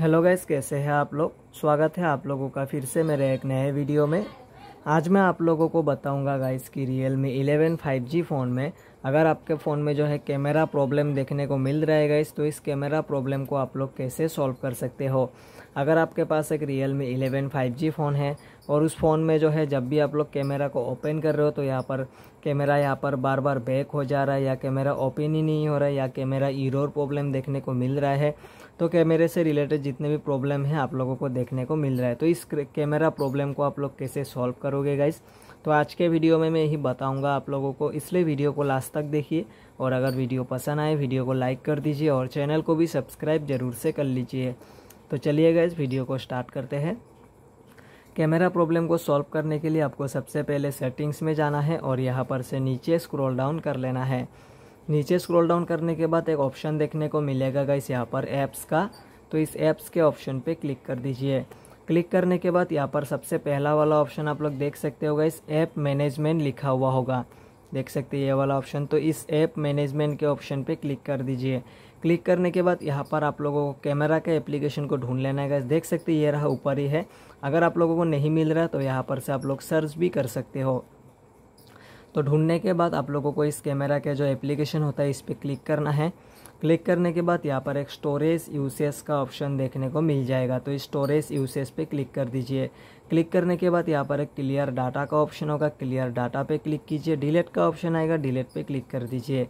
hello guys कैसे हैं आप लोग स्वागत है आप लोगों का फिर से मेरे एक नए वीडियो में आज मैं आप लोगों को बताऊंगा गाइस कि रियल मी 11 5G फ़ोन में अगर आपके फ़ोन में जो है कैमरा प्रॉब्लम देखने को मिल रहा है गाइस तो इस कैमरा प्रॉब्लम को आप लोग कैसे सॉल्व कर सकते हो अगर आपके पास एक Realme eleven five G phone है और उस फ़ोन में जो है जब भी आप लोग कैमरा को ओपन कर रहे हो तो यहाँ पर कैमरा यहाँ पर बार बार बैक हो जा रहा है या कैमरा ओपन ही नहीं हो रहा है या कैमरा इरोर प्रॉब्लम देखने को मिल रहा है तो कैमरे से रिलेटेड जितने भी प्रॉब्लम है आप लोगों को देखने को मिल रहा है तो इस कैमरा प्रॉब्लम को आप लोग कैसे सॉल्व करोगे गाइस तो आज के वीडियो में मैं यही बताऊँगा आप लोगों को इसलिए वीडियो को लास्ट तक देखिए और अगर वीडियो पसंद आए वीडियो को लाइक कर दीजिए और चैनल को भी सब्सक्राइब जरूर से कर लीजिए तो चलिएगा इस वीडियो को स्टार्ट करते हैं कैमरा प्रॉब्लम को सॉल्व करने के लिए आपको सबसे पहले सेटिंग्स में जाना है और यहाँ पर से नीचे स्क्रॉल डाउन कर लेना है नीचे स्क्रॉल डाउन करने के बाद एक ऑप्शन देखने को मिलेगा गाइस यहाँ पर ऐप्स का तो इस ऐप्स के ऑप्शन पे क्लिक कर दीजिए क्लिक करने के बाद यहाँ पर सबसे पहला वाला ऑप्शन आप लोग देख सकते हो गाइस ऐप मैनेजमेंट लिखा हुआ होगा देख सकते हैं ये वाला ऑप्शन तो इस ऐप मैनेजमेंट के ऑप्शन पे क्लिक कर दीजिए क्लिक करने के बाद यहाँ पर आप लोगों को कैमरा के एप्लीकेशन को ढूंढ लेना है देख सकते ये रहा ऊपर ही है अगर आप लोगों को नहीं मिल रहा तो यहाँ पर से आप लोग सर्च भी कर सकते हो तो ढूंढने के बाद आप लोगों को इस कैमरा के जो एप्लीकेशन होता है इस पर क्लिक करना है क्लिक करने के बाद यहाँ पर एक स्टोरेज यूसेस का ऑप्शन देखने को मिल जाएगा तो इस स्टोरेज यूसेस पे क्लिक कर दीजिए क्लिक करने के बाद यहाँ पर एक क्लियर डाटा का ऑप्शन होगा क्लियर डाटा पे क्लिक कीजिए डिलीट का ऑप्शन आएगा डिलीट पे क्लिक कर दीजिए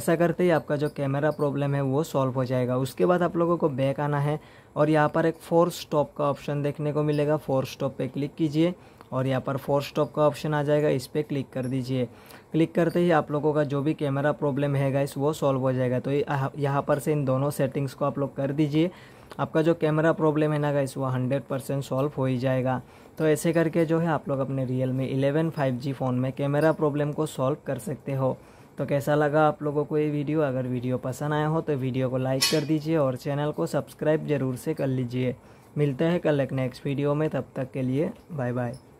ऐसा करते ही आपका जो कैमरा प्रॉब्लम है वो सॉल्व हो जाएगा उसके बाद आप लोगों को बैक आना है और यहाँ पर एक फोर स्टॉप का ऑप्शन देखने को मिलेगा फोर स्टॉप पर क्लिक कीजिए और यहाँ पर फोर स्टॉप का ऑप्शन आ जाएगा इस पर क्लिक कर दीजिए क्लिक करते ही आप लोगों का जो भी कैमरा प्रॉब्लम है गाइस वो सॉल्व हो जाएगा तो यहाँ पर से इन दोनों सेटिंग्स को आप लोग कर दीजिए आपका जो कैमरा प्रॉब्लम है ना गाइस वो हंड्रेड परसेंट सॉल्व हो ही जाएगा तो ऐसे करके जो है आप लोग अपने Realme eleven five G phone में कैमरा प्रॉब्लम को सॉल्व कर सकते हो तो कैसा लगा आप लोगों को ये वीडियो अगर वीडियो पसंद आया हो तो वीडियो को लाइक कर दीजिए और चैनल को सब्सक्राइब ज़रूर से कर लीजिए मिलते हैं कल एक नेक्स्ट वीडियो में तब तक के लिए बाय बाय